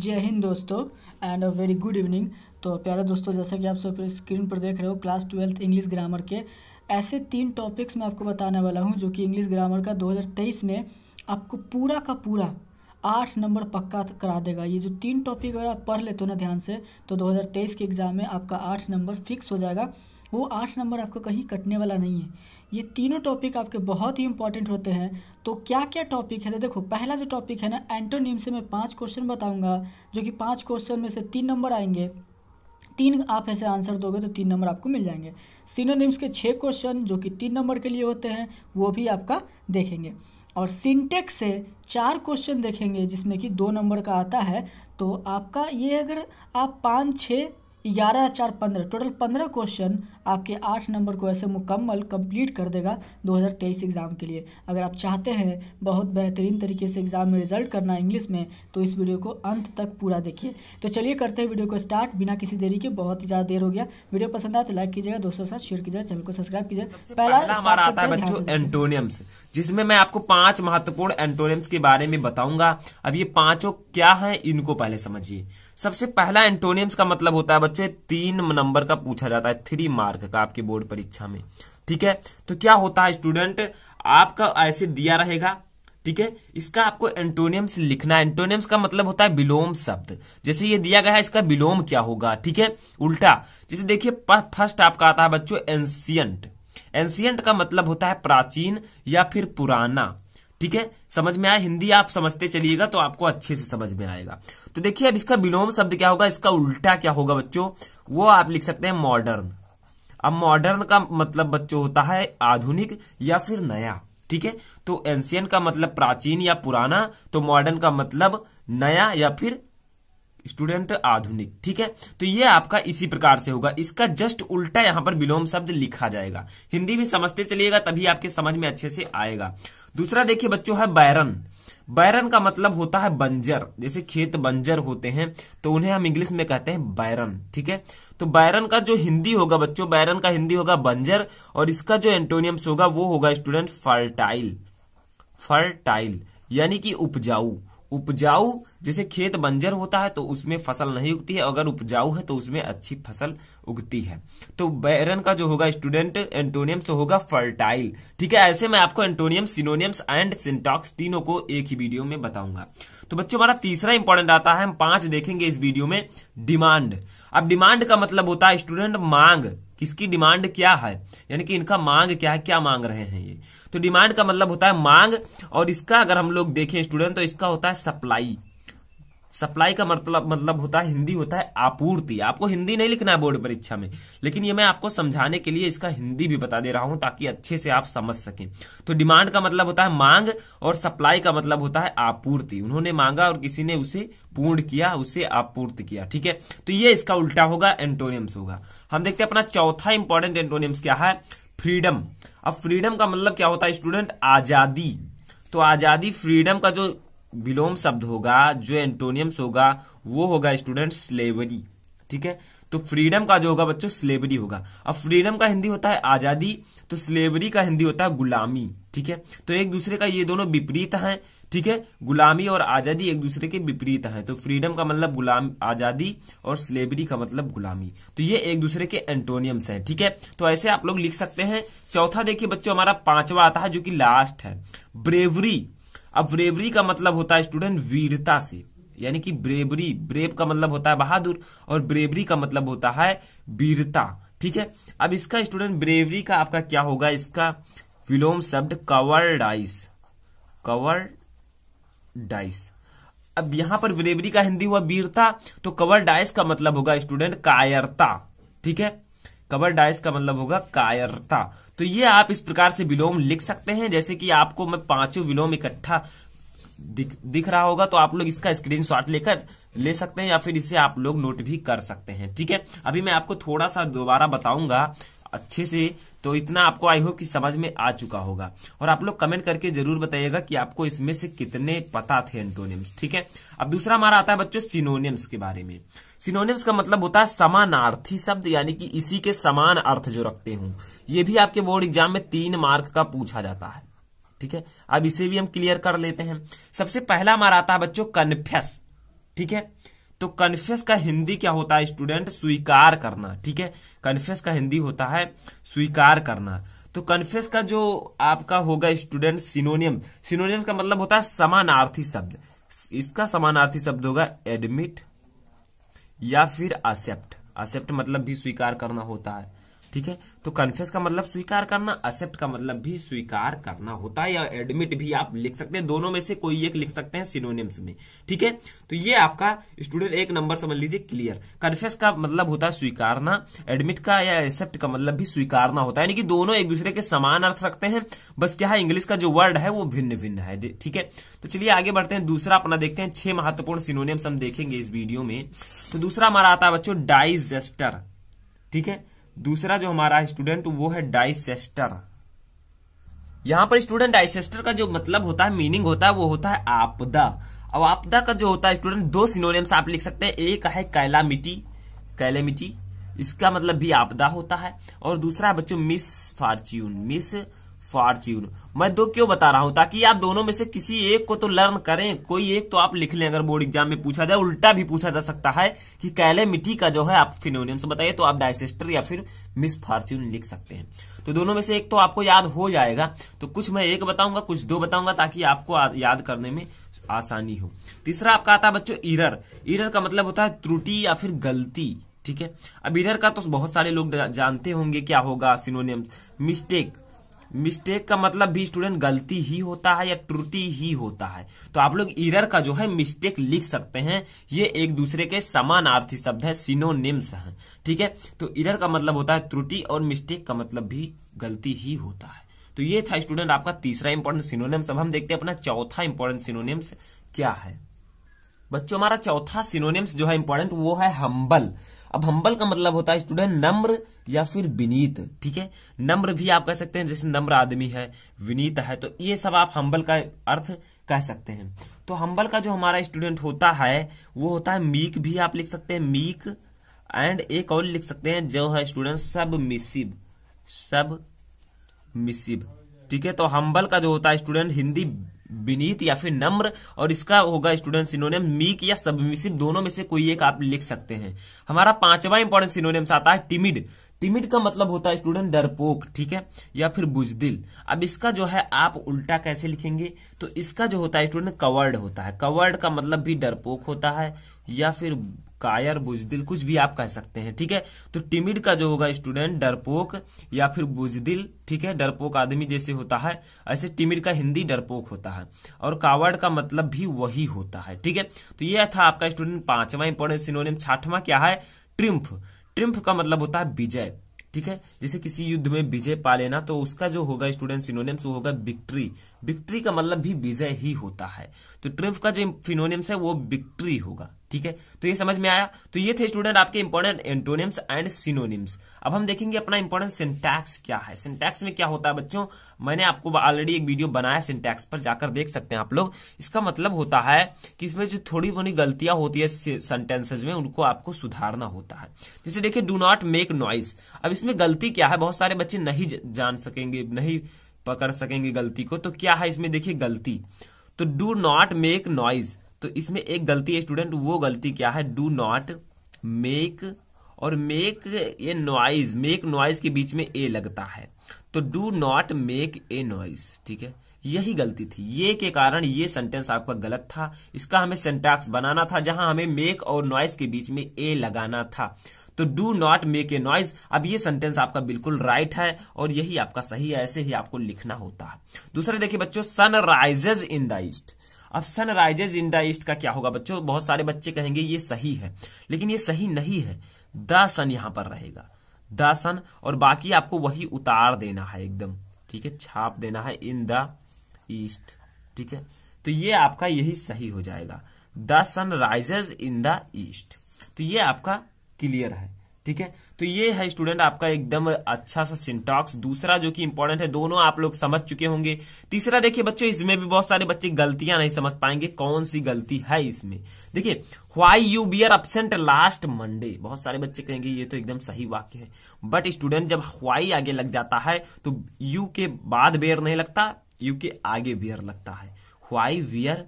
जय हिंद दोस्तों and a very good evening तो प्यारे दोस्तों जैसा कि आप सब स्क्रीन पर देख रहे हो क्लास ट्वेल्थ इंग्लिश ग्रामर के ऐसे तीन टॉपिक्स मैं आपको बताने वाला हूँ जो कि इंग्लिश ग्रामर का 2023 में आपको पूरा का पूरा आठ नंबर पक्का करा देगा ये जो तीन टॉपिक अगर आप पढ़ लेते हो ना ध्यान से तो 2023 के एग्ज़ाम में आपका आठ नंबर फिक्स हो जाएगा वो आठ नंबर आपका कहीं कटने वाला नहीं है ये तीनों टॉपिक आपके बहुत ही इंपॉर्टेंट होते हैं तो क्या क्या टॉपिक है तो देखो पहला जो टॉपिक है ना एंटोनिम से मैं पाँच क्वेश्चन बताऊँगा जो कि पाँच क्वेश्चन में से तीन नंबर आएंगे तीन आप ऐसे आंसर दोगे तो तीन नंबर आपको मिल जाएंगे सिनोनिम्स के छः क्वेश्चन जो कि तीन नंबर के लिए होते हैं वो भी आपका देखेंगे और सिंटेक्स से चार क्वेश्चन देखेंगे जिसमें कि दो नंबर का आता है तो आपका ये अगर आप पाँच छः ग्यारह चार पंद्रह टोटल पंद्रह क्वेश्चन आपके आठ नंबर को ऐसे मुकम्मल कंप्लीट कर देगा 2023 एग्ज़ाम के लिए अगर आप चाहते हैं बहुत बेहतरीन तरीके से एग्ज़ाम में रिजल्ट करना इंग्लिश में तो इस वीडियो को अंत तक पूरा देखिए तो चलिए करते हैं वीडियो को स्टार्ट बिना किसी देरी के बहुत ही ज़्यादा देर हो गया वीडियो पसंद आया तो लाइक कीजिएगा दोस्तों के साथ शेयर कीजिएगा चैनल को सब्सक्राइब कीजिए पहला एंटोनियम्स जिसमें मैं आपको पांच महत्वपूर्ण एंटोनियम्स के बारे में बताऊंगा अब ये पांचों क्या हैं इनको पहले समझिए सबसे पहला एंटोनियम्स का मतलब होता है बच्चों तीन नंबर का पूछा जाता है थ्री मार्क का आपके बोर्ड परीक्षा में ठीक है तो क्या होता है स्टूडेंट आपका ऐसे दिया रहेगा ठीक है इसका आपको एंटोनियम्स लिखना एंटोनियम्स का मतलब होता है विलोम शब्द जैसे ये दिया गया है इसका विलोम क्या होगा ठीक है उल्टा जैसे देखिए फर्स्ट आपका आता है बच्चों एंसियंट एंसियंट का मतलब होता है प्राचीन या फिर पुराना ठीक है समझ में आया हिंदी आप समझते चलिएगा तो आपको अच्छे से समझ में आएगा तो देखिए अब इसका विलोम शब्द क्या होगा इसका उल्टा क्या होगा बच्चों वो आप लिख सकते हैं मॉडर्न अब मॉडर्न का मतलब बच्चों होता है आधुनिक या फिर नया ठीक है तो एंशियन का मतलब प्राचीन या पुराना तो मॉडर्न का मतलब नया या फिर स्टूडेंट आधुनिक ठीक है तो ये आपका इसी प्रकार से होगा इसका जस्ट उल्टा यहां पर विलोम शब्द लिखा जाएगा हिंदी भी समझते चलिएगा तभी आपके समझ में अच्छे से आएगा दूसरा देखिए बच्चों है बैरन बैरन का मतलब होता है बंजर जैसे खेत बंजर होते हैं तो उन्हें हम इंग्लिश में कहते हैं बैरन ठीक है तो बैरन का जो हिंदी होगा बच्चों बैरन का हिंदी होगा बंजर और इसका जो एंटोनियम्स होगा वो होगा स्टूडेंट फर्टाइल फर्टाइल यानी कि उपजाऊ उपजाऊ जैसे खेत बंजर होता है तो उसमें फसल नहीं उगती है अगर उपजाऊ है तो उसमें अच्छी फसल उगती है तो बैरन का जो होगा स्टूडेंट एंटोनियम्स तो होगा फर्टाइल ठीक है ऐसे मैं आपको एंटोनियम सिनोनियम्स एंड सिंटॉक्स तीनों को एक ही वीडियो में बताऊंगा तो बच्चों हमारा तीसरा इंपॉर्टेंट आता है हम पांच देखेंगे इस वीडियो में डिमांड अब डिमांड का मतलब होता है स्टूडेंट मांग किसकी डिमांड क्या है यानी कि इनका मांग क्या है क्या मांग रहे हैं ये तो डिमांड का मतलब होता है मांग और इसका अगर हम लोग देखें स्टूडेंट तो इसका होता है सप्लाई सप्लाई का मतलब मतलब होता है हिंदी होता है आपूर्ति आपको हिंदी नहीं लिखना है बोर्ड परीक्षा में लेकिन ये मैं आपको समझाने के लिए इसका हिंदी भी बता दे रहा हूं ताकि अच्छे से आप समझ सकें तो डिमांड का मतलब होता है मांग और सप्लाई का मतलब होता है आपूर्ति उन्होंने मांगा और किसी ने उसे पूर्ण किया उसे आपूर्ति किया ठीक है तो ये इसका उल्टा होगा एंटोनियम्स होगा हम देखते हैं अपना चौथा इंपॉर्टेंट एंटोनियम्स क्या है फ्रीडम अब फ्रीडम का मतलब क्या होता है स्टूडेंट आजादी तो आजादी फ्रीडम का जो विलोम शब्द होगा जो एंटोनियम्स होगा वो होगा स्टूडेंट स्लेवरी ठीक है तो फ्रीडम का जो होगा बच्चों स्लेवरी होगा अब फ्रीडम का हिंदी होता है आजादी तो स्लेवरी का हिंदी होता है गुलामी ठीक है तो एक दूसरे का ये दोनों विपरीत हैं ठीक है गुलामी और आजादी एक दूसरे के विपरीत हैं तो फ्रीडम का मतलब गुलाम आजादी और स्लेवरी का मतलब गुलामी तो ये एक दूसरे के एंटोनियम्स है ठीक है तो ऐसे आप लोग लिख सकते हैं चौथा देखिए बच्चों हमारा पांचवा आता है जो कि लास्ट है ब्रेवरी अब ब्रेवरी का मतलब होता है स्टूडेंट वीरता से यानी कि ब्रेवरी ब्रेव का मतलब होता है बहादुर और ब्रेवरी का मतलब होता है वीरता ठीक है अब इसका स्टूडेंट ब्रेवरी का आपका क्या होगा इसका विलोम शब्द कवर डाइस कवर डाइस अब यहां पर ब्रेवरी का हिंदी हुआ वीरता तो कवर डाइस का मतलब होगा स्टूडेंट कायरता ठीक है कवर डाइस का मतलब होगा कायरता तो ये आप इस प्रकार से विलोम लिख सकते हैं जैसे कि आपको मैं पांचों विलोम इकट्ठा दिख, दिख रहा होगा तो आप लोग इसका स्क्रीन लेकर ले सकते हैं या फिर इसे आप लोग नोट भी कर सकते हैं ठीक है अभी मैं आपको थोड़ा सा दोबारा बताऊंगा अच्छे से तो इतना आपको आई होप कि समझ में आ चुका होगा और आप लोग कमेंट करके जरूर बताइएगा कि आपको इसमें से कितने पता थे एंटोनियम्स ठीक है अब दूसरा हमारा आता है बच्चों सिनोनियम्स के बारे में सिनोनिम्स का मतलब होता है समानार्थी शब्द यानी कि इसी के समान अर्थ जो रखते हूं ये भी आपके बोर्ड एग्जाम में तीन मार्क का पूछा जाता है ठीक है अब इसे भी हम क्लियर कर लेते हैं सबसे पहला हमारा आता है बच्चों कन्फ्यस ठीक है तो कन्फ्यस का हिंदी क्या होता है स्टूडेंट स्वीकार करना ठीक है कन्फ्यस का हिंदी होता है स्वीकार करना तो कन्फ्यस का जो आपका होगा स्टूडेंट सिनोनियम सिनोनियम का मतलब होता है समानार्थी शब्द इसका समानार्थी शब्द होगा एडमिट या फिर एक्सेप्ट एक्सेप्ट मतलब भी स्वीकार करना होता है ठीक है तो कन्फेस का मतलब स्वीकार करना एक्सेप्ट का मतलब भी स्वीकार करना होता है या एडमिट भी आप लिख सकते हैं दोनों में से कोई एक लिख सकते हैं सिनोनिम्स में ठीक है तो ये आपका स्टूडेंट एक नंबर समझ लीजिए क्लियर कन्फेस का मतलब होता है स्वीकारना एडमिट का या एक्सेप्ट का मतलब भी स्वीकारना होता है यानी कि दोनों एक दूसरे के समान अर्थ रखते हैं बस क्या है इंग्लिश का जो वर्ड है वो भिन्न भिन्न है ठीक है तो चलिए आगे बढ़ते हैं दूसरा अपना देखते हैं छह महत्वपूर्ण सिनोनिम्स हम देखेंगे इस वीडियो में तो दूसरा हमारा आता है बच्चों डाइजेस्टर ठीक है दूसरा जो हमारा स्टूडेंट वो है डाइसेस्टर यहां पर स्टूडेंट डाइसेस्टर का जो मतलब होता है मीनिंग होता है वो होता है आपदा अब आपदा का जो होता है स्टूडेंट दो सिनोनियम्स आप लिख सकते हैं एक है कैलामिटी कैलेमिटी इसका मतलब भी आपदा होता है और दूसरा बच्चों मिस फॉर्च्यून मिस फॉर्च्यून मैं दो क्यों बता रहा हूं ताकि आप दोनों में से किसी एक को तो लर्न करें कोई एक तो आप लिख लें अगर बोर्ड एग्जाम में पूछा जाए उल्टा भी पूछा जा सकता है कि कैले मिट्टी का जो है आप फिनोनियम से बताइए तो आप डायसेस्टर या फिर मिस फॉर्च्यून लिख सकते हैं तो दोनों में से एक तो आपको याद हो जाएगा तो कुछ मैं एक बताऊंगा कुछ दो बताऊंगा ताकि आपको याद करने में आसानी हो तीसरा आपका आता है बच्चों इरर इरर का मतलब होता है त्रुटि या फिर गलती ठीक है अब इरर का तो बहुत सारे लोग जानते होंगे क्या होगा सिनोनियम मिस्टेक मिस्टेक का मतलब भी स्टूडेंट गलती ही होता है या त्रुटि ही होता है तो आप लोग इरर का जो है मिस्टेक लिख सकते हैं ये एक दूसरे के समानार्थी शब्द है सिनोनिम्स हैं ठीक है तो इरर का मतलब होता है त्रुटि और मिस्टेक का मतलब भी गलती ही होता है तो ये था स्टूडेंट आपका तीसरा इंपॉर्टेंट सिनोनिम्स अब हम देखते हैं अपना चौथा इंपॉर्टेंट सिनोनिम्स क्या है बच्चों हमारा चौथा सिनोनिम्स जो है इंपॉर्टेंट वो है हम्बल अब हम्बल का मतलब होता है स्टूडेंट नम्र या फिर विनीत ठीक है नम्र भी आप कह सकते हैं जैसे नम्र आदमी है विनीत है तो ये सब आप हम्बल का अर्थ कह सकते हैं तो हम्बल का जो हमारा स्टूडेंट होता है वो होता है मीक भी आप लिख सकते हैं मीक एंड एक और लिख सकते हैं जो है स्टूडेंट सब मिसिव सब मिसिव ठीक है तो हम्बल का जो होता है स्टूडेंट हिंदी विनीत या फिर नम्र और इसका होगा स्टूडेंट सिनोनियम मीक या सबमिसिव दोनों में से कोई एक आप लिख सकते हैं हमारा पांचवा इंपॉर्टेंट सिनोनियम आता है टिमिड टिमिट का मतलब होता है स्टूडेंट डरपोक ठीक है या फिर बुजदिल अब इसका जो है आप उल्टा कैसे लिखेंगे तो इसका जो होता है स्टूडेंट कवर्ड होता है कवर्ड का मतलब भी डरपोक होता है या फिर कायर बुजदिल कुछ भी आप कह सकते हैं ठीक है तो टिमिड का जो होगा स्टूडेंट डरपोक या फिर बुजदिल ठीक है डरपोक आदमी जैसे होता है ऐसे टिमिड का हिंदी डरपोक होता है और कावड़ का मतलब भी वही होता है ठीक है तो यह था आपका स्टूडेंट पांचवा इंपोर्टेंट सिनोनिम छठवा क्या है ट्रिम्फ ट्रिम्फ का मतलब होता है विजय ठीक है जैसे किसी युद्ध में विजय पा लेना तो उसका जो होगा स्टूडेंट सिनोनियम्स वो होगा विक्ट्री विक्ट्री का मतलब भी विजय ही होता है तो ट्रिम्फ का जो फिनोनियम्स है वो विक्ट्री होगा ठीक है तो ये समझ में आया तो ये थे स्टूडेंट आपके इंपॉर्टेंट एंटोनिम्स एंड सिनोनिम्स अब हम देखेंगे अपना इंपॉर्टेंट सिंटैक्स क्या है सिंटैक्स में क्या होता है बच्चों मैंने आपको ऑलरेडी एक वीडियो बनाया सिंटैक्स पर जाकर देख सकते हैं आप लोग इसका मतलब होता है कि इसमें जो थोड़ी बोनी गलतियां होती है सेंटेंसेज में उनको आपको सुधारना होता है जैसे देखिए डू नॉट मेक नॉइस अब इसमें गलती क्या है बहुत सारे बच्चे नहीं जान सकेंगे नहीं पकड़ सकेंगे गलती को तो क्या है इसमें देखिए गलती तो डू नॉट मेक नॉइज तो इसमें एक गलती है स्टूडेंट वो गलती क्या है डू नॉट मेक और make a noise make noise के बीच में ए लगता है तो do not make a noise ठीक है यही गलती थी ये के कारण ये सेंटेंस आपका गलत था इसका हमें सेंटैक्स बनाना था जहां हमें मेक और नॉइज के बीच में ए लगाना था तो do not make a noise अब ये सेंटेंस आपका बिल्कुल राइट है और यही आपका सही है ऐसे ही आपको लिखना होता है दूसरा देखिए बच्चों sun rises in the east अब सनराइजेज इन द ईस्ट का क्या होगा बच्चों बहुत सारे बच्चे कहेंगे ये सही है लेकिन ये सही नहीं है द सन यहां पर रहेगा द सन और बाकी आपको वही उतार देना है एकदम ठीक है छाप देना है इन द ईस्ट ठीक है तो ये आपका यही सही हो जाएगा the sun rises in the east तो ये आपका क्लियर है ठीक है तो ये है स्टूडेंट आपका एकदम अच्छा सा सिंटॉक्स दूसरा जो कि इंपॉर्टेंट है दोनों आप लोग समझ चुके होंगे तीसरा देखिए बच्चों इसमें भी बहुत सारे बच्चे गलतियां नहीं समझ पाएंगे कौन सी गलती है इसमें देखिए why you were absent last Monday बहुत सारे बच्चे कहेंगे ये तो एकदम सही वाक्य है बट स्टूडेंट जब व्हाई आगे लग जाता है तो यू के बाद बेयर नहीं लगता यू के आगे बेयर लगता है व्हाई वियर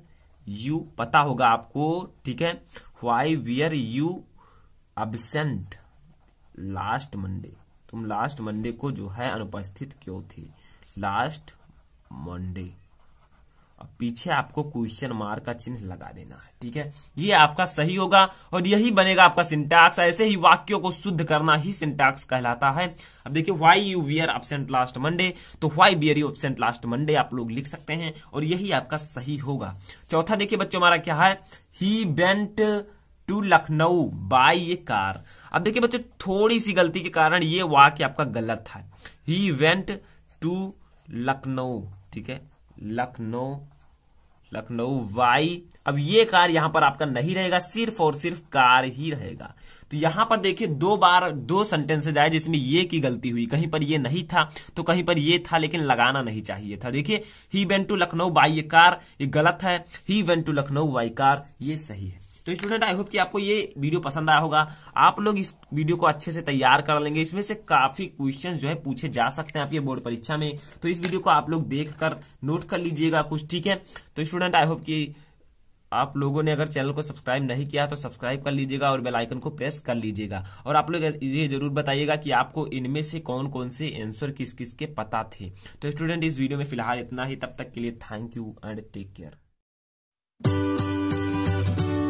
यू पता होगा आपको ठीक है why were you absent last Monday तुम लास्ट मंडे को जो है अनुपस्थित क्यों थी लास्ट मंडे अब पीछे आपको क्वेश्चन मार्क का चिन्ह लगा देना है ठीक है ये आपका सही होगा और यही बनेगा आपका सिंटैक्स ऐसे ही वाक्यों को शुद्ध करना ही सिंटैक्स कहलाता है अब देखिए why you were absent last Monday तो why were you absent last Monday आप लोग लिख सकते हैं और यही आपका सही होगा चौथा देखिए बच्चों हमारा क्या है he went to Lucknow by the car अब देखिए बच्चों थोड़ी सी गलती के कारण ये वाक्य आपका गलत था ही वेंट टू लखनऊ ठीक है लखनऊ लखनऊ वाई अब ये कार यहां पर आपका नहीं रहेगा सिर्फ और सिर्फ कार ही रहेगा तो यहां पर देखिए दो बार दो सेंटेंसेज आए जिसमें ये की गलती हुई कहीं पर ये नहीं था तो कहीं पर ये था लेकिन लगाना नहीं चाहिए था देखिए he went to Lucknow by the car ये गलत है he went to Lucknow by car ये सही है तो स्टूडेंट आई होप कि आपको ये वीडियो पसंद आया होगा आप लोग इस वीडियो को अच्छे से तैयार कर लेंगे इसमें से काफी क्वेश्चन जो है पूछे जा सकते हैं आपके बोर्ड परीक्षा में तो इस वीडियो को आप लोग देख कर नोट कर लीजिएगा कुछ ठीक है तो स्टूडेंट आई होप की आप लोगों ने अगर चैनल को सब्सक्राइब नहीं किया तो सब्सक्राइब कर लीजिएगा और बेल आइकन को प्रेस कर लीजिएगा और आप लोग ये जरूर बताइएगा कि आपको इनमें से कौन कौन से आंसर किस किस के पता थे तो स्टूडेंट इस वीडियो में फिलहाल इतना ही तब तक के लिए thank you and take care